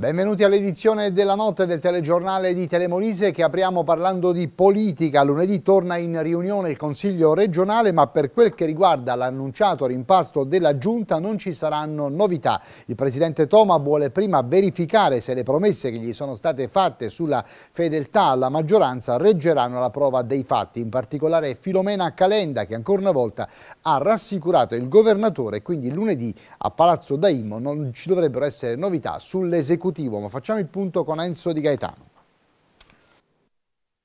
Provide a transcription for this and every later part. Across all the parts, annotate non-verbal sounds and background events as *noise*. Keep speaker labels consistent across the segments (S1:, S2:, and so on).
S1: Benvenuti all'edizione della notte del telegiornale di Telemolise che apriamo parlando di politica. Lunedì torna in riunione il Consiglio regionale ma per quel che riguarda l'annunciato rimpasto della Giunta non ci saranno novità. Il Presidente Toma vuole prima verificare se le promesse che gli sono state fatte sulla fedeltà alla maggioranza reggeranno la prova dei fatti. In particolare Filomena Calenda che ancora una volta ha rassicurato il Governatore quindi lunedì a Palazzo Daimo non ci dovrebbero essere novità sull'esecuzione esecutivo, ma facciamo il punto con Enzo Di Gaetano.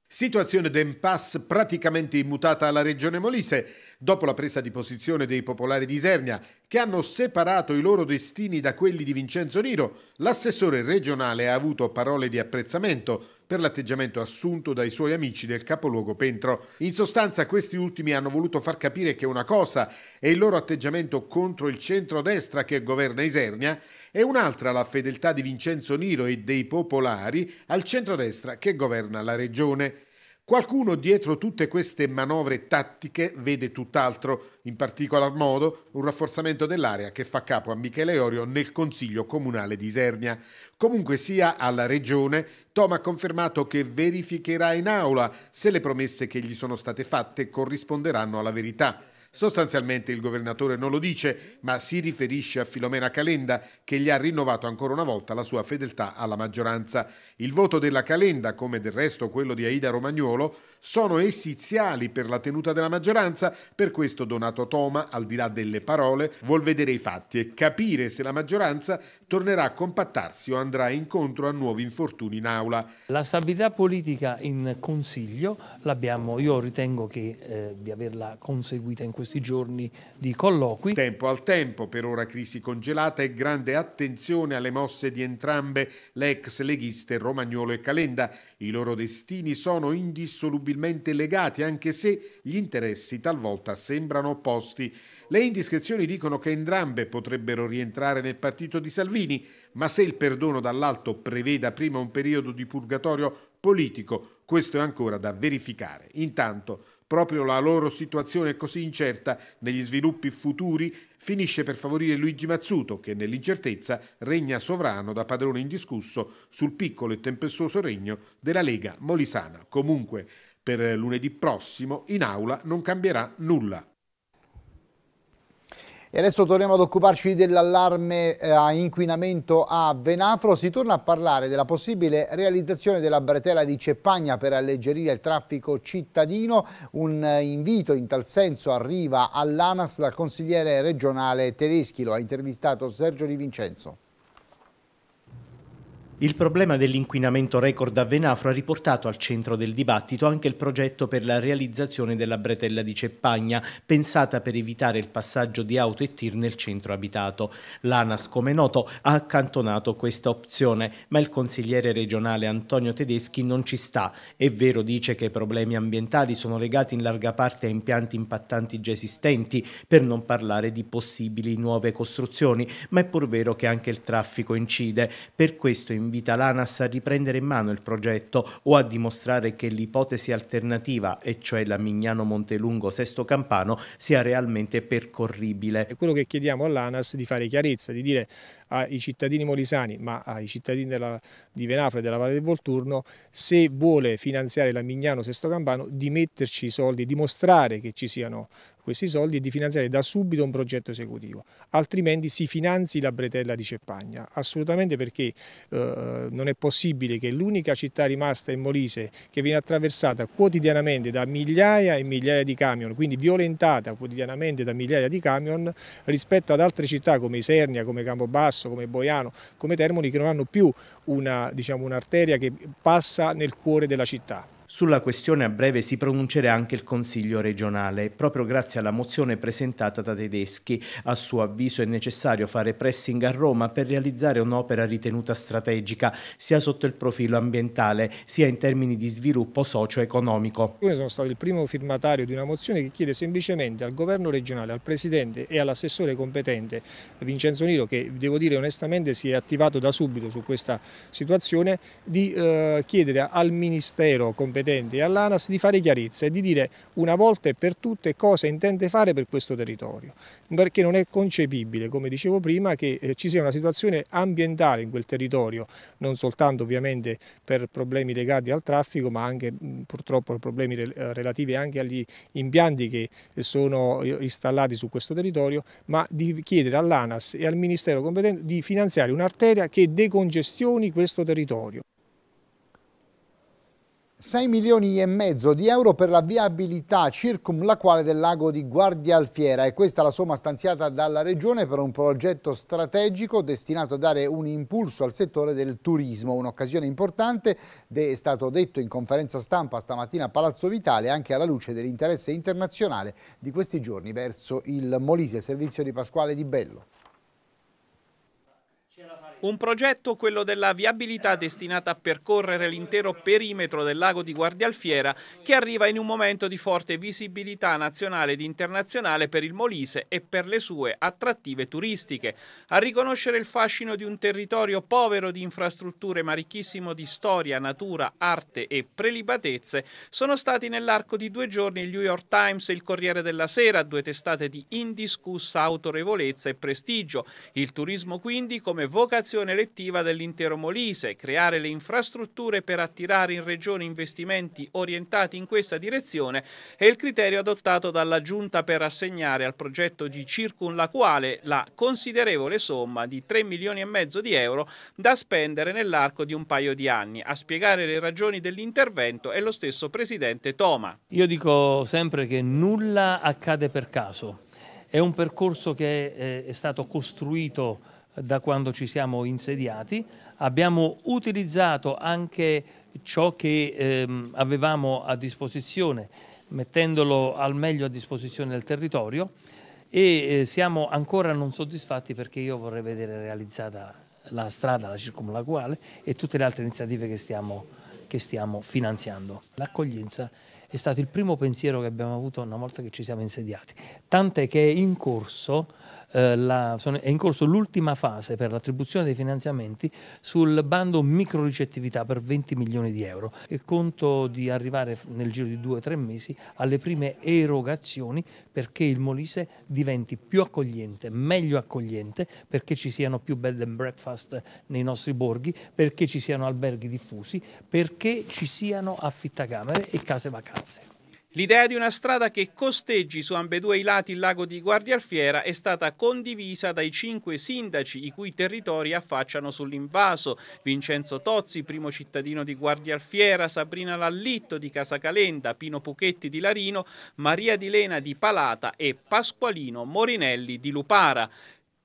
S2: Situazione d'impasse praticamente immutata alla regione Molise dopo la presa di posizione dei popolari di Isernia che hanno separato i loro destini da quelli di Vincenzo Niro. L'assessore regionale ha avuto parole di apprezzamento per l'atteggiamento assunto dai suoi amici del capoluogo Pentro. In sostanza questi ultimi hanno voluto far capire che una cosa è il loro atteggiamento contro il centrodestra che governa Isernia e un'altra la fedeltà di Vincenzo Niro e dei popolari al centrodestra che governa la regione. Qualcuno dietro tutte queste manovre tattiche vede tutt'altro, in particolar modo un rafforzamento dell'area che fa capo a Michele Orio nel Consiglio Comunale di Isernia. Comunque sia alla Regione, Tom ha confermato che verificherà in aula se le promesse che gli sono state fatte corrisponderanno alla verità. Sostanzialmente il governatore non lo dice, ma si riferisce a Filomena Calenda che gli ha rinnovato ancora una volta la sua fedeltà alla maggioranza. Il voto della Calenda, come del resto quello di Aida Romagnuolo, sono essenziali per la tenuta della maggioranza, per questo Donato Toma, al di là delle parole, vuol vedere i fatti e capire se la maggioranza tornerà a compattarsi o andrà incontro a nuovi infortuni in aula. La stabilità politica in Consiglio l'abbiamo, io ritengo che eh, di averla conseguita in questo questi giorni di colloqui. Tempo al tempo, per ora crisi congelata e grande attenzione alle mosse di entrambe le ex leghiste Romagnolo e Calenda. I loro destini sono indissolubilmente legati, anche se gli interessi talvolta sembrano opposti. Le indiscrezioni dicono che entrambe potrebbero rientrare nel partito di Salvini, ma se il perdono dall'alto preveda prima un periodo di purgatorio politico, questo è ancora da verificare. Intanto Proprio la loro situazione così incerta negli sviluppi futuri finisce per favorire Luigi Mazzuto, che nell'incertezza regna sovrano da padrone indiscusso sul piccolo e tempestoso regno della Lega Molisana. Comunque, per lunedì prossimo in aula non cambierà nulla.
S1: E adesso torniamo ad occuparci dell'allarme eh, a inquinamento a Venafro. Si torna a parlare della possibile realizzazione della bretella di Ceppagna per alleggerire il traffico cittadino. Un eh, invito in tal senso arriva all'ANAS dal consigliere regionale Tedeschi. Lo ha intervistato Sergio Di Vincenzo.
S3: Il problema dell'inquinamento record a Venafro ha riportato al centro del dibattito anche il progetto per la realizzazione della bretella di Ceppagna, pensata per evitare il passaggio di auto e tir nel centro abitato. L'ANAS, come noto, ha accantonato questa opzione, ma il consigliere regionale Antonio Tedeschi non ci sta. È vero, dice che i problemi ambientali sono legati in larga parte a impianti impattanti già esistenti, per non parlare di possibili nuove costruzioni, ma è pur vero che anche il traffico incide. Per questo invece invita l'ANAS a riprendere in mano il progetto o a dimostrare che l'ipotesi alternativa, e cioè la Mignano-Montelungo-Sesto Campano, sia realmente percorribile. È quello che chiediamo all'ANAS di fare chiarezza, di
S4: dire ai cittadini molisani, ma ai cittadini della, di Venafro e della Valle del Volturno, se vuole finanziare la Mignano-Sesto Campano, di metterci i soldi, dimostrare che ci siano questi soldi e di finanziare da subito un progetto esecutivo, altrimenti si finanzi la bretella di Ceppagna, assolutamente perché eh, non è possibile che l'unica città rimasta in Molise che viene attraversata quotidianamente da migliaia e migliaia di camion, quindi violentata quotidianamente da migliaia di camion rispetto ad altre città come Isernia, come Campobasso, come Boiano, come Termoli che non hanno più diciamo, un'arteria diciamo, un che
S3: passa nel cuore della città. Sulla questione a breve si pronuncerà anche il Consiglio regionale, proprio grazie alla mozione presentata da Tedeschi. A suo avviso è necessario fare pressing a Roma per realizzare un'opera ritenuta strategica, sia sotto il profilo ambientale, sia in termini di sviluppo socio-economico. Io sono stato il primo firmatario di una mozione che
S4: chiede semplicemente al governo regionale, al Presidente e all'assessore competente Vincenzo Niro, che devo dire onestamente si è attivato da subito su questa situazione, di eh, chiedere al Ministero competente competenti all'ANAS di fare chiarezza e di dire una volta e per tutte cosa intende fare per questo territorio, perché non è concepibile, come dicevo prima, che eh, ci sia una situazione ambientale in quel territorio, non soltanto ovviamente per problemi legati al traffico, ma anche purtroppo problemi eh, relativi anche agli impianti che sono eh, installati su questo territorio, ma di chiedere all'ANAS e al Ministero competente di finanziare un'arteria che decongestioni questo territorio.
S1: 6 milioni e mezzo di euro per la viabilità circumlaquale del lago di Guardialfiera e questa è la somma stanziata dalla Regione per un progetto strategico destinato a dare un impulso al settore del turismo, un'occasione importante, è stato detto in conferenza stampa stamattina a Palazzo Vitale anche alla luce dell'interesse internazionale di questi giorni verso il Molise, servizio di Pasquale Di Bello.
S5: C'era un progetto, quello della viabilità destinata a percorrere l'intero perimetro del lago di Guardialfiera che arriva in un momento di forte visibilità nazionale ed internazionale per il Molise e per le sue attrattive turistiche. A riconoscere il fascino di un territorio povero di infrastrutture ma ricchissimo di storia, natura, arte e prelibatezze sono stati nell'arco di due giorni il New York Times e il Corriere della Sera, due testate di indiscussa autorevolezza e prestigio. Il turismo quindi come vocazione vocazione elettiva dell'intero Molise, creare le infrastrutture per attirare in regione investimenti orientati in questa direzione è il criterio adottato dalla Giunta per assegnare al progetto di circunlacuale la considerevole somma di 3 milioni e mezzo di euro da spendere nell'arco di un paio di anni. A spiegare le ragioni dell'intervento è lo stesso presidente Toma.
S6: Io dico sempre che nulla accade per caso. È un percorso che eh, è stato costruito da quando ci siamo insediati, abbiamo utilizzato anche ciò che ehm, avevamo a disposizione, mettendolo al meglio a disposizione del territorio e eh, siamo ancora non soddisfatti perché io vorrei vedere realizzata la strada, la circumlaguale e tutte le altre iniziative che stiamo, che stiamo finanziando. L'accoglienza è stato il primo pensiero che abbiamo avuto una volta che ci siamo insediati, tant'è che è in corso eh, la, sono, è in corso l'ultima fase per l'attribuzione dei finanziamenti sul bando microricettività per 20 milioni di euro e conto di arrivare nel giro di due o tre mesi alle prime erogazioni perché il Molise diventi più accogliente, meglio accogliente, perché ci siano più bed and breakfast nei nostri borghi, perché ci siano alberghi diffusi, perché ci siano affittacamere e case vacanze.
S5: L'idea di una strada che costeggi su ambedue i lati il lago di Guardialfiera è stata condivisa dai cinque sindaci i cui territori affacciano sull'invaso. Vincenzo Tozzi, primo cittadino di Guardialfiera, Sabrina Lallitto di Casacalenda, Pino Puchetti di Larino, Maria di Lena di Palata e Pasqualino Morinelli di Lupara.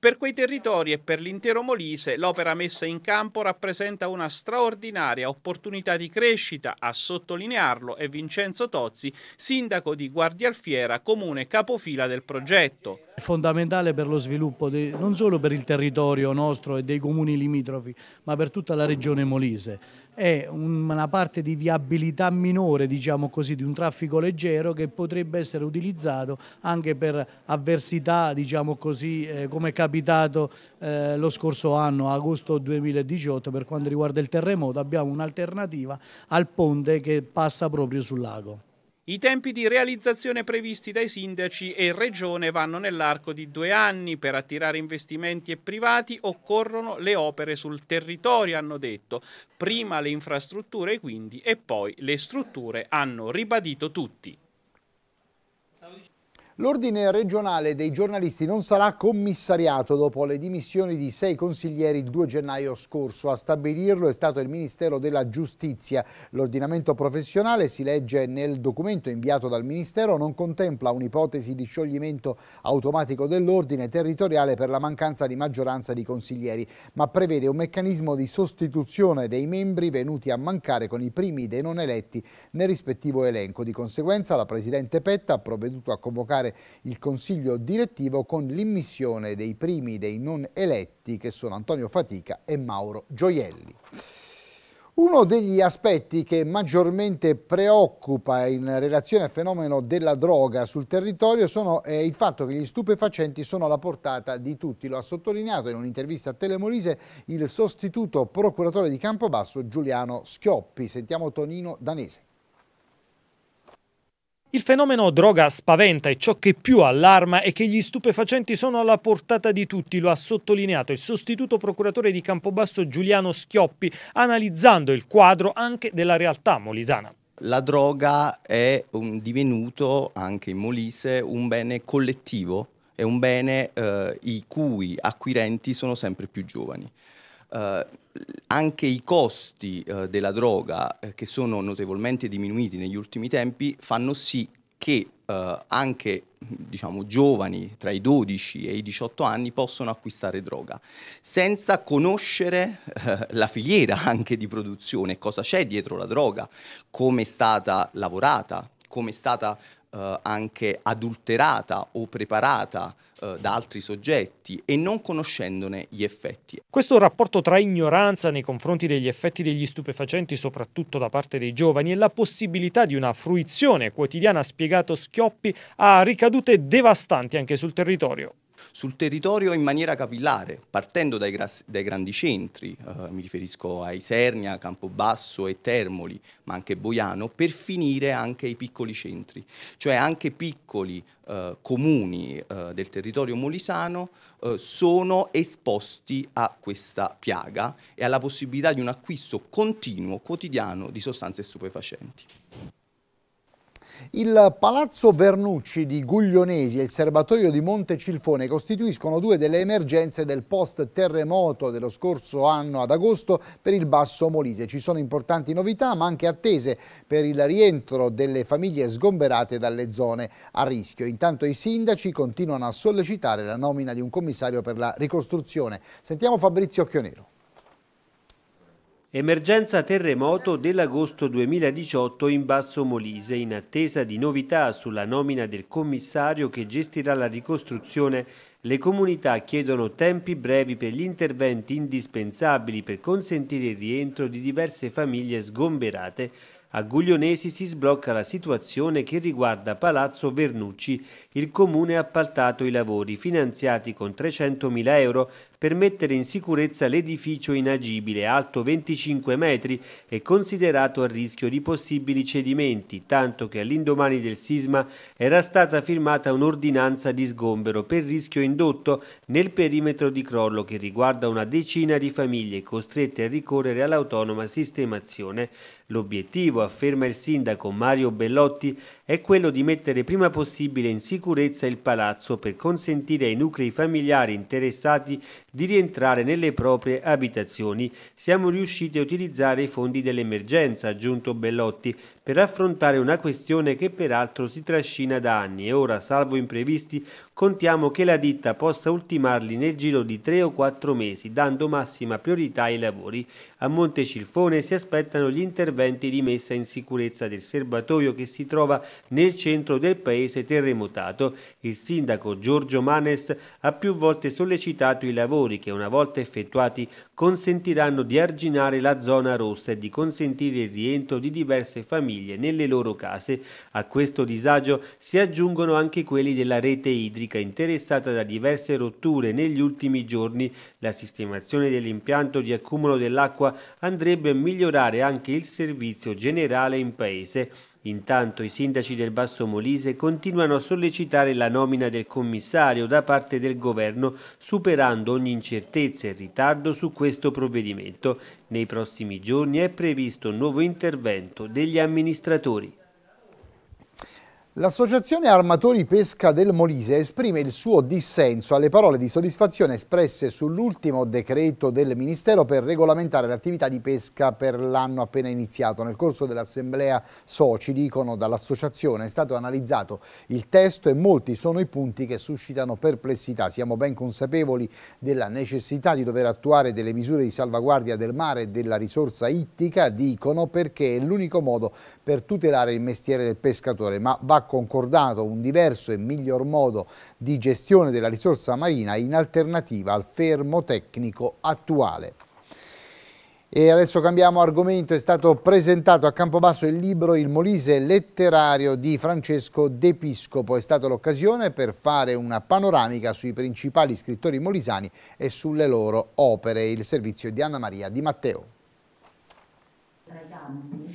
S5: Per quei territori e per l'intero Molise l'opera messa in campo rappresenta una straordinaria opportunità di crescita, a sottolinearlo è Vincenzo Tozzi, sindaco di Guardialfiera, comune capofila del progetto.
S3: È fondamentale per lo sviluppo di, non solo per il territorio nostro e dei comuni limitrofi, ma per tutta la regione Molise è una parte di viabilità minore, diciamo così, di un traffico leggero che potrebbe essere utilizzato anche per avversità, diciamo così, eh, come è capitato eh, lo scorso anno, agosto 2018, per quanto riguarda il terremoto, abbiamo un'alternativa al ponte che passa proprio sul lago.
S5: I tempi di realizzazione previsti dai sindaci e regione vanno nell'arco di due anni. Per attirare investimenti e privati occorrono le opere sul territorio, hanno detto. Prima le infrastrutture quindi e poi le strutture, hanno ribadito tutti.
S1: L'ordine regionale dei giornalisti non sarà commissariato dopo le dimissioni di sei consiglieri il 2 gennaio scorso. A stabilirlo è stato il Ministero della Giustizia. L'ordinamento professionale, si legge nel documento inviato dal Ministero, non contempla un'ipotesi di scioglimento automatico dell'ordine territoriale per la mancanza di maggioranza di consiglieri, ma prevede un meccanismo di sostituzione dei membri venuti a mancare con i primi dei non eletti nel rispettivo elenco. Di conseguenza la Presidente Petta ha provveduto a convocare convocare il Consiglio direttivo con l'immissione dei primi dei non eletti che sono Antonio Fatica e Mauro Gioielli. Uno degli aspetti che maggiormente preoccupa in relazione al fenomeno della droga sul territorio sono eh, il fatto che gli stupefacenti sono alla portata di tutti. Lo ha sottolineato in un'intervista a Telemorise il sostituto procuratore di Campobasso Giuliano Schioppi. Sentiamo Tonino Danese.
S6: Il fenomeno droga spaventa e ciò che più allarma è che gli stupefacenti sono alla portata di tutti, lo ha sottolineato il sostituto procuratore di Campobasso Giuliano Schioppi, analizzando il quadro anche della
S7: realtà molisana. La droga è divenuto anche in Molise un bene collettivo, è un bene eh, i cui acquirenti sono sempre più giovani eh, anche i costi eh, della droga, eh, che sono notevolmente diminuiti negli ultimi tempi, fanno sì che eh, anche diciamo, giovani tra i 12 e i 18 anni possono acquistare droga senza conoscere eh, la filiera *laughs* anche di produzione, cosa c'è dietro la droga, come è stata lavorata, come è stata eh, anche adulterata o preparata eh, da altri soggetti e non conoscendone gli effetti.
S6: Questo rapporto tra ignoranza nei confronti degli effetti degli stupefacenti, soprattutto da parte dei giovani, e la possibilità di una fruizione quotidiana, ha spiegato Schioppi, ha ricadute
S7: devastanti anche sul territorio sul territorio in maniera capillare, partendo dai, dai grandi centri, eh, mi riferisco a Isernia, Campobasso e Termoli, ma anche Boiano, per finire anche ai piccoli centri, cioè anche piccoli eh, comuni eh, del territorio molisano eh, sono esposti a questa piaga e alla possibilità di un acquisto continuo, quotidiano di sostanze stupefacenti.
S1: Il Palazzo Vernucci di Guglionesi e il serbatoio di Monte Cilfone costituiscono due delle emergenze del post-terremoto dello scorso anno ad agosto per il Basso Molise. Ci sono importanti novità ma anche attese per il rientro delle famiglie sgomberate dalle zone a rischio. Intanto i sindaci continuano a sollecitare la nomina di un commissario per la ricostruzione. Sentiamo Fabrizio Occhionero.
S8: Emergenza terremoto dell'agosto 2018 in Basso Molise, in attesa di novità sulla nomina del commissario che gestirà la ricostruzione, le comunità chiedono tempi brevi per gli interventi indispensabili per consentire il rientro di diverse famiglie sgomberate. A Guglionesi si sblocca la situazione che riguarda Palazzo Vernucci. Il comune ha appaltato i lavori finanziati con 300.000 euro per mettere in sicurezza l'edificio inagibile, alto 25 metri e considerato a rischio di possibili cedimenti, tanto che all'indomani del sisma era stata firmata un'ordinanza di sgombero per rischio indotto nel perimetro di crollo che riguarda una decina di famiglie costrette a ricorrere all'autonoma sistemazione. L'obiettivo, afferma il sindaco Mario Bellotti, è quello di mettere prima possibile in sicurezza il palazzo per consentire ai nuclei familiari interessati di rientrare nelle proprie abitazioni. Siamo riusciti a utilizzare i fondi dell'emergenza, ha aggiunto Bellotti, per affrontare una questione che peraltro si trascina da anni e ora, salvo imprevisti, contiamo che la ditta possa ultimarli nel giro di tre o quattro mesi, dando massima priorità ai lavori. A Montecilfone si aspettano gli interventi di messa in sicurezza del serbatoio che si trova nel centro del paese terremotato. Il sindaco Giorgio Manes ha più volte sollecitato i lavori che una volta effettuati consentiranno di arginare la zona rossa e di consentire il rientro di diverse famiglie famiglie nelle loro case. A questo disagio si aggiungono anche quelli della rete idrica interessata da diverse rotture negli ultimi giorni. La sistemazione dell'impianto di accumulo dell'acqua andrebbe a migliorare anche il servizio generale in paese. Intanto i sindaci del Basso Molise continuano a sollecitare la nomina del commissario da parte del governo superando ogni incertezza e ritardo su questo provvedimento. Nei prossimi giorni è previsto un nuovo intervento degli amministratori.
S1: L'Associazione Armatori Pesca del Molise esprime il suo dissenso alle parole di soddisfazione espresse sull'ultimo decreto del Ministero per regolamentare l'attività di pesca per l'anno appena iniziato. Nel corso dell'assemblea soci, dicono dall'associazione, è stato analizzato il testo e molti sono i punti che suscitano perplessità. Siamo ben consapevoli della necessità di dover attuare delle misure di salvaguardia del mare e della risorsa ittica, dicono, perché è l'unico modo per tutelare il mestiere del pescatore, ma va concordato un diverso e miglior modo di gestione della risorsa marina in alternativa al fermo tecnico attuale. E adesso cambiamo argomento, è stato presentato a Campobasso il libro Il Molise letterario di Francesco D'Episcopo, è stata l'occasione per fare una panoramica sui principali scrittori molisani e sulle loro opere, il servizio di Anna Maria Di Matteo.
S9: Tra i campi.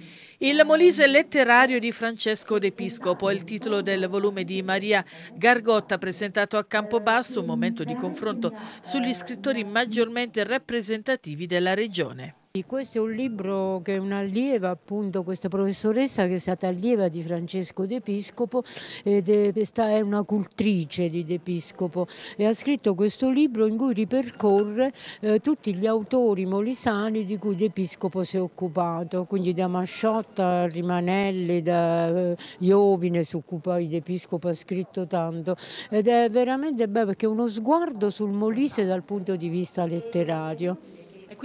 S9: Il Molise letterario di Francesco d'Episcopo è il titolo del volume di Maria Gargotta presentato a Campobasso, un momento di confronto sugli scrittori maggiormente rappresentativi della regione.
S10: Questo è un libro che è un un'allieva, appunto, questa professoressa che è stata allieva di Francesco D'Episcopo ed è una cultrice di D'Episcopo e ha scritto questo libro in cui ripercorre eh, tutti gli autori molisani di cui D'Episcopo si è occupato, quindi da Masciotta a Rimanelli, da eh, Iovine su cui poi D'Episcopo ha scritto tanto ed è veramente bello perché è uno sguardo sul Molise dal punto di vista letterario.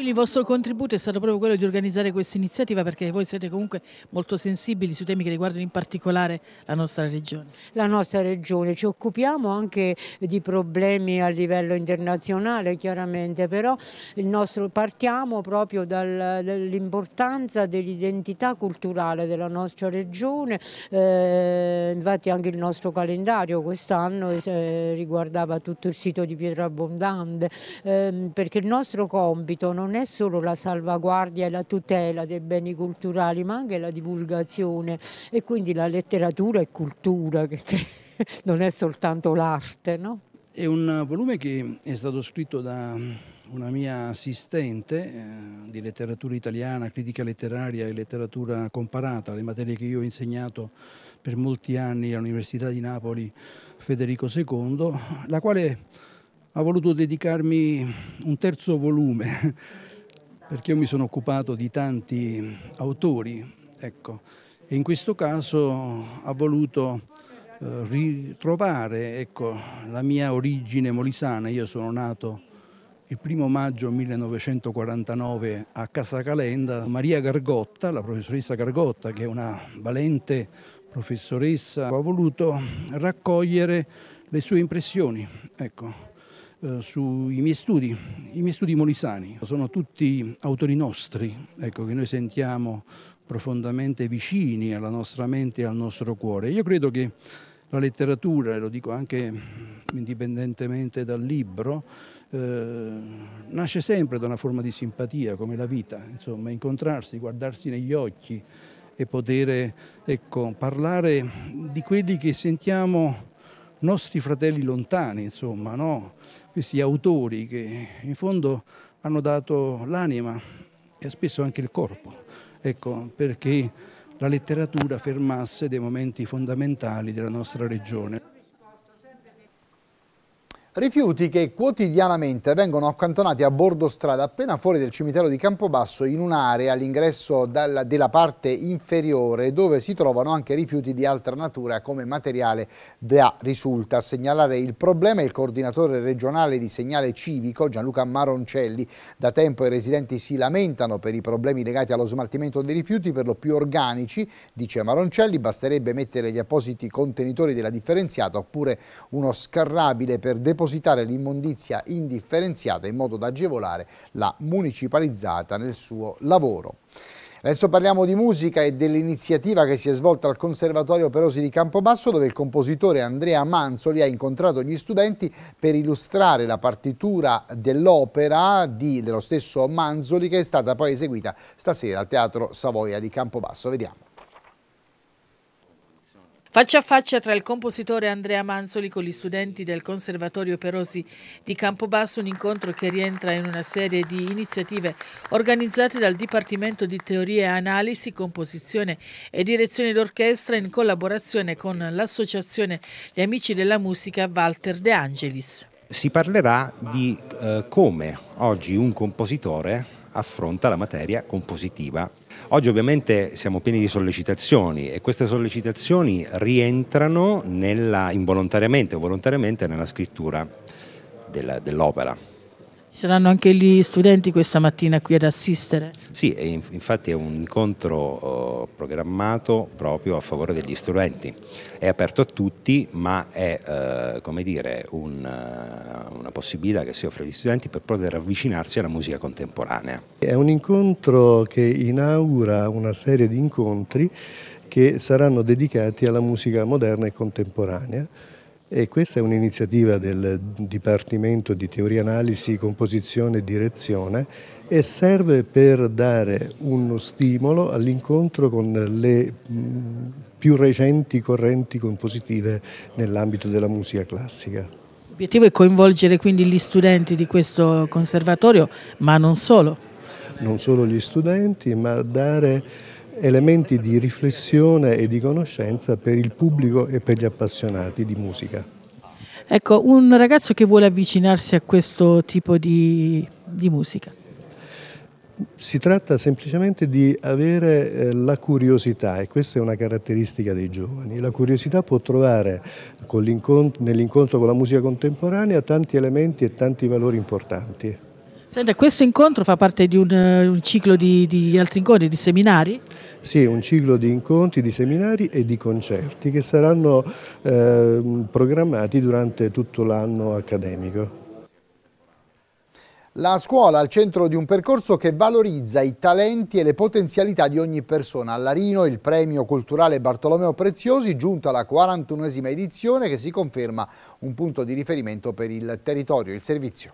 S9: Quindi il vostro contributo è stato proprio quello di organizzare questa iniziativa perché voi siete comunque molto sensibili su temi che riguardano in particolare la nostra regione.
S10: La nostra regione, ci occupiamo anche di problemi a livello internazionale chiaramente, però nostro, partiamo proprio dall'importanza dell'identità culturale della nostra regione, eh, infatti anche il nostro calendario quest'anno eh, riguardava tutto il sito di Pietrabondante, eh, perché il nostro compito non non è solo la salvaguardia e la tutela dei beni culturali, ma anche la divulgazione e quindi la letteratura e cultura, che, che *laughs* non è soltanto l'arte. No?
S11: È un volume che è stato scritto da una mia assistente eh, di letteratura italiana, critica letteraria e letteratura comparata, le materie che io ho insegnato per molti anni all'Università di Napoli Federico II, la quale ha voluto dedicarmi un terzo volume, *laughs* perché io mi sono occupato di tanti autori, ecco, e in questo caso ha voluto eh, ritrovare ecco, la mia origine molisana. Io sono nato il primo maggio 1949 a Casa Calenda. Maria Gargotta, la professoressa Gargotta, che è una valente professoressa, ha voluto raccogliere le sue impressioni. Ecco eh, sui miei studi, i miei studi molisani. Sono tutti autori nostri, ecco, che noi sentiamo profondamente vicini alla nostra mente e al nostro cuore. Io credo che la letteratura, e lo dico anche indipendentemente dal libro, eh, nasce sempre da una forma di simpatia, come la vita, insomma, incontrarsi, guardarsi negli occhi e poter ecco, parlare di quelli che sentiamo nostri fratelli lontani, insomma, no? questi autori che in fondo hanno dato l'anima e spesso anche il corpo, ecco, perché la letteratura fermasse dei momenti fondamentali della nostra regione. Rifiuti che quotidianamente vengono accantonati a bordo
S1: strada appena fuori del cimitero di Campobasso in un'area all'ingresso della parte inferiore dove si trovano anche rifiuti di altra natura come materiale da risulta. A segnalare il problema il coordinatore regionale di segnale civico Gianluca Maroncelli. Da tempo i residenti si lamentano per i problemi legati allo smaltimento dei rifiuti per lo più organici, dice Maroncelli, basterebbe mettere gli appositi contenitori della differenziata oppure uno scarrabile per depositare depositare l'immondizia indifferenziata in modo da agevolare la municipalizzata nel suo lavoro. Adesso parliamo di musica e dell'iniziativa che si è svolta al Conservatorio Perosi di Campobasso dove il compositore Andrea Manzoli ha incontrato gli studenti per illustrare la partitura dell'opera dello stesso Manzoli che è stata poi eseguita stasera al Teatro Savoia di Campobasso. Vediamo.
S9: Faccia a faccia tra il compositore Andrea Manzoli con gli studenti del Conservatorio Perosi di Campobasso, un incontro che rientra in una serie di iniziative organizzate dal Dipartimento di Teorie e Analisi, Composizione e Direzione d'Orchestra in collaborazione con l'Associazione Gli Amici della Musica Walter De Angelis.
S3: Si parlerà di eh, come oggi un compositore affronta la materia compositiva Oggi ovviamente siamo pieni di sollecitazioni e queste sollecitazioni rientrano nella, involontariamente o volontariamente nella scrittura dell'opera.
S9: Ci saranno anche gli studenti questa mattina qui ad assistere?
S3: Sì, infatti è un incontro oh, programmato proprio a favore degli studenti. È aperto a tutti, ma è eh, dire, una, eh, una possibilità che si offre agli studenti per poter avvicinarsi
S11: alla musica contemporanea.
S12: È un incontro che inaugura una serie di incontri che saranno dedicati alla musica moderna e contemporanea e questa è un'iniziativa del Dipartimento di Teoria Analisi, Composizione e Direzione e serve per dare uno stimolo all'incontro con le più recenti correnti compositive nell'ambito della musica classica.
S9: L'obiettivo è coinvolgere quindi gli studenti di questo conservatorio, ma non solo.
S12: Non solo gli studenti, ma dare elementi di riflessione e di conoscenza per il pubblico e per gli appassionati di musica.
S9: Ecco, un ragazzo che vuole avvicinarsi a questo tipo di, di musica.
S12: Si tratta semplicemente di avere eh, la curiosità e questa è una caratteristica dei giovani. La curiosità può trovare nell'incontro con la musica contemporanea tanti elementi e tanti valori importanti.
S9: Senta, questo incontro fa parte di un, eh, un ciclo di, di altri incontri, di seminari?
S12: Sì, un ciclo di incontri, di seminari e di concerti che saranno eh, programmati durante tutto l'anno accademico.
S1: La scuola al centro di un percorso che valorizza i talenti e le potenzialità di ogni persona. All'Arino il premio culturale Bartolomeo Preziosi giunto alla 41esima edizione che si conferma un punto di riferimento per il territorio, il servizio.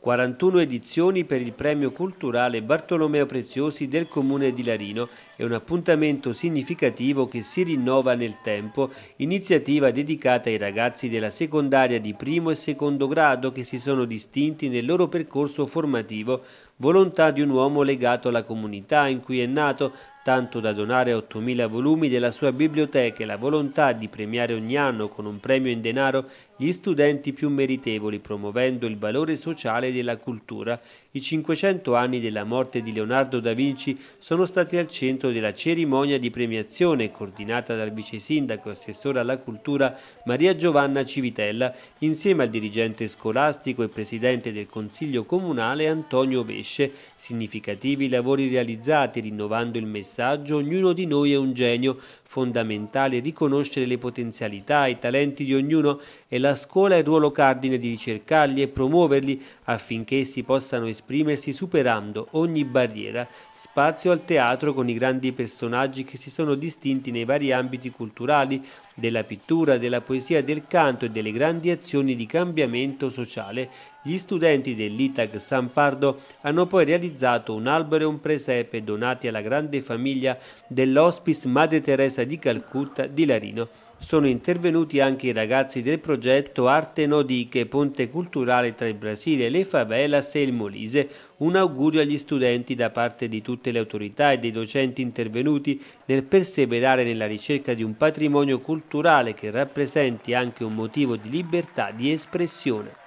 S8: 41 edizioni per il premio culturale Bartolomeo Preziosi del comune di Larino è un appuntamento significativo che si rinnova nel tempo, iniziativa dedicata ai ragazzi della secondaria di primo e secondo grado che si sono distinti nel loro percorso formativo volontà di un uomo legato alla comunità in cui è nato, tanto da donare 8.000 volumi della sua biblioteca e la volontà di premiare ogni anno con un premio in denaro gli studenti più meritevoli, promuovendo il valore sociale della cultura i 500 anni della morte di Leonardo da Vinci sono stati al centro della cerimonia di premiazione coordinata dal vice sindaco e assessore alla cultura Maria Giovanna Civitella insieme al dirigente scolastico e presidente del Consiglio Comunale Antonio Vesce Significativi i lavori realizzati, rinnovando il messaggio ognuno di noi è un genio, fondamentale riconoscere le potenzialità e i talenti di ognuno e la scuola ha il ruolo cardine di ricercarli e promuoverli affinché essi possano esprimersi superando ogni barriera. Spazio al teatro con i grandi personaggi che si sono distinti nei vari ambiti culturali, della pittura, della poesia, del canto e delle grandi azioni di cambiamento sociale, gli studenti dell'Itag San Pardo hanno poi realizzato un albero e un presepe donati alla grande famiglia dell'Hospice Madre Teresa di Calcutta di Larino sono intervenuti anche i ragazzi del progetto Arte Nodiche, ponte culturale tra il Brasile, le favelas e il Molise. Un augurio agli studenti da parte di tutte le autorità e dei docenti intervenuti nel perseverare nella ricerca di un patrimonio culturale che rappresenti anche un motivo di libertà di espressione.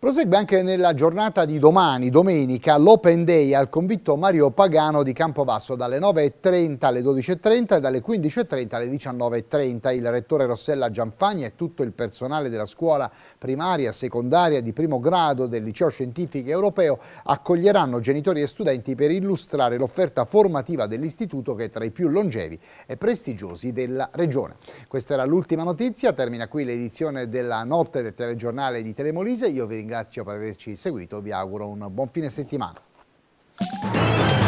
S1: Prosegue anche nella giornata di domani, domenica, l'Open Day al convitto Mario Pagano di Campobasso dalle 9.30 alle 12.30 e dalle 15.30 alle 19.30. Il rettore Rossella Gianfagni e tutto il personale della scuola primaria, secondaria di primo grado del Liceo Scientifico Europeo accoglieranno genitori e studenti per illustrare l'offerta formativa dell'istituto che è tra i più longevi e prestigiosi della regione. Questa era l'ultima notizia, termina qui l'edizione della notte del telegiornale di Telemolise. Io vi ringrazio ringrazio per averci seguito, vi auguro un buon fine settimana.